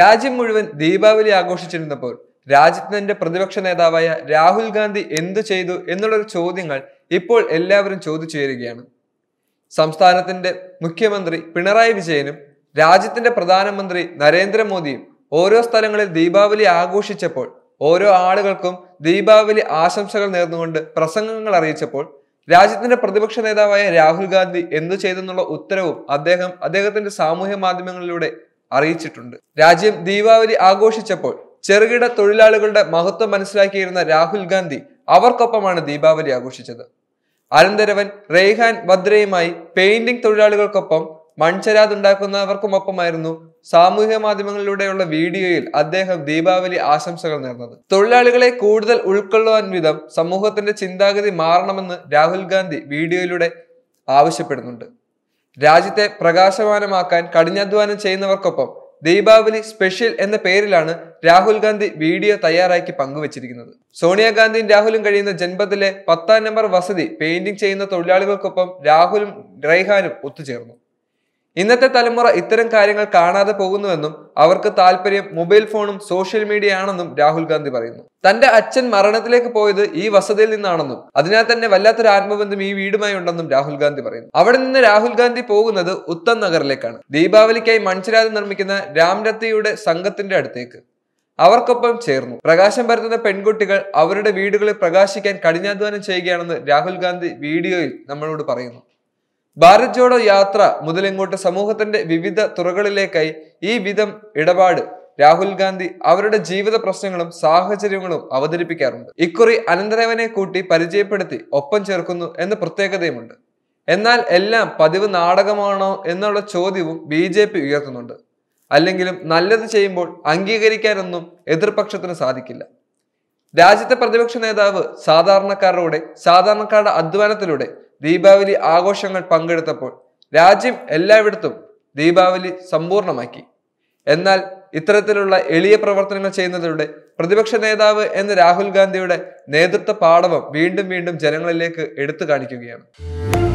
രാജ്യം മുഴുവൻ ദീപാവലി ആഘോഷിച്ചിരുന്നപ്പോൾ രാജ്യത്തിന്റെ പ്രതിപക്ഷ നേതാവായ രാഹുൽ ഗാന്ധി എന്തു ചെയ്തു എന്നുള്ളൊരു ചോദ്യങ്ങൾ ഇപ്പോൾ എല്ലാവരും ചോദിച്ചു വരികയാണ് സംസ്ഥാനത്തിന്റെ മുഖ്യമന്ത്രി പിണറായി വിജയനും രാജ്യത്തിന്റെ പ്രധാനമന്ത്രി നരേന്ദ്രമോദിയും ഓരോ സ്ഥലങ്ങളിൽ ദീപാവലി ആഘോഷിച്ചപ്പോൾ ഓരോ ആളുകൾക്കും ദീപാവലി ആശംസകൾ നേർന്നുകൊണ്ട് പ്രസംഗങ്ങൾ അറിയിച്ചപ്പോൾ രാജ്യത്തിന്റെ പ്രതിപക്ഷ നേതാവായ രാഹുൽ ഗാന്ധി എന്തു ചെയ്തെന്നുള്ള ഉത്തരവും അദ്ദേഹം അദ്ദേഹത്തിന്റെ സാമൂഹ്യ മാധ്യമങ്ങളിലൂടെ അറിയിച്ചിട്ടുണ്ട് രാജ്യം ദീപാവലി ആഘോഷിച്ചപ്പോൾ ചെറുകിട തൊഴിലാളികളുടെ മഹത്വം മനസ്സിലാക്കിയിരുന്ന രാഹുൽ ഗാന്ധി അവർക്കൊപ്പമാണ് ദീപാവലി ആഘോഷിച്ചത് അനന്തരവൻ റെയ്ഹാൻ വദ്രയുമായി പെയിന്റിംഗ് തൊഴിലാളികൾക്കൊപ്പം മൺചരാത് ഉണ്ടാക്കുന്നവർക്കുമൊപ്പമായിരുന്നു സാമൂഹ്യ മാധ്യമങ്ങളിലൂടെയുള്ള വീഡിയോയിൽ അദ്ദേഹം ദീപാവലി ആശംസകൾ നേർന്നത് തൊഴിലാളികളെ കൂടുതൽ ഉൾക്കൊള്ളുവാൻ വിധം സമൂഹത്തിന്റെ ചിന്താഗതി മാറണമെന്ന് രാഹുൽ ഗാന്ധി വീഡിയോയിലൂടെ ആവശ്യപ്പെടുന്നുണ്ട് രാജ്യത്തെ പ്രകാശമാനമാക്കാൻ കഠിനാധ്വാനം ചെയ്യുന്നവർക്കൊപ്പം ദീപാവലി സ്പെഷ്യൽ എന്ന പേരിലാണ് രാഹുൽ ഗാന്ധി വീഡിയോ തയ്യാറാക്കി പങ്കുവച്ചിരിക്കുന്നത് സോണിയാഗാന്ധിയും രാഹുലും കഴിയുന്ന ജൻപതിലെ പത്താം നമ്പർ വസതി പെയിന്റിംഗ് ചെയ്യുന്ന തൊഴിലാളികൾക്കൊപ്പം രാഹുലും റൈഹാനും ഒത്തുചേർന്നു ഇന്നത്തെ തലമുറ ഇത്തരം കാര്യങ്ങൾ കാണാതെ പോകുന്നുവെന്നും അവർക്ക് താല്പര്യം മൊബൈൽ ഫോണും സോഷ്യൽ മീഡിയ ആണെന്നും രാഹുൽ ഗാന്ധി പറയുന്നു തന്റെ അച്ഛൻ മരണത്തിലേക്ക് പോയത് ഈ വസതിയിൽ നിന്നാണെന്നും അതിനാൽ തന്നെ വല്ലാത്തൊരു ആത്മബന്ധം ഈ വീടുമായി ഉണ്ടെന്നും രാഹുൽ ഗാന്ധി പറയുന്നു അവിടെ നിന്ന് രാഹുൽ ഗാന്ധി പോകുന്നത് ഉത്തം നഗറിലേക്കാണ് ദീപാവലിക്കായി മൺചിരാതി നിർമ്മിക്കുന്ന രാംരത്തിയുടെ സംഘത്തിന്റെ അടുത്തേക്ക് അവർക്കൊപ്പം ചേർന്നു പ്രകാശം പരത്തുന്ന പെൺകുട്ടികൾ അവരുടെ വീടുകളിൽ പ്രകാശിക്കാൻ കഠിനാധ്വാനം ചെയ്യുകയാണെന്ന് രാഹുൽ ഗാന്ധി വീഡിയോയിൽ നമ്മളോട് പറയുന്നു ഭാരത് ജോഡോ യാത്ര മുതലിങ്ങോട്ട് സമൂഹത്തിന്റെ വിവിധ തുറകളിലേക്കായി ഈ വിധം ഇടപാട് രാഹുൽ ഗാന്ധി അവരുടെ ജീവിത പ്രശ്നങ്ങളും സാഹചര്യങ്ങളും അവതരിപ്പിക്കാറുണ്ട് ഇക്കുറി അനന്തരവനെ കൂട്ടി പരിചയപ്പെടുത്തി ഒപ്പം ചേർക്കുന്നു എന്ന പ്രത്യേകതയുമുണ്ട് എന്നാൽ എല്ലാം പതിവ് നാടകമാണോ എന്നുള്ള ചോദ്യവും ബി ജെ പി ഉയർത്തുന്നുണ്ട് അല്ലെങ്കിലും നല്ലത് ചെയ്യുമ്പോൾ അംഗീകരിക്കാനൊന്നും എതിർപക്ഷത്തിന് സാധിക്കില്ല രാജ്യത്തെ പ്രതിപക്ഷ നേതാവ് സാധാരണക്കാരുടെ സാധാരണക്കാരുടെ അധ്വാനത്തിലൂടെ ദീപാവലി ആഘോഷങ്ങൾ പങ്കെടുത്തപ്പോൾ രാജ്യം എല്ലായിടത്തും ദീപാവലി സമ്പൂർണമാക്കി എന്നാൽ ഇത്തരത്തിലുള്ള എളിയ പ്രവർത്തനങ്ങൾ ചെയ്യുന്നതിലൂടെ പ്രതിപക്ഷ നേതാവ് എന്ന രാഹുൽ ഗാന്ധിയുടെ നേതൃത്വ പാടവം വീണ്ടും വീണ്ടും ജനങ്ങളിലേക്ക് എടുത്തു കാണിക്കുകയാണ്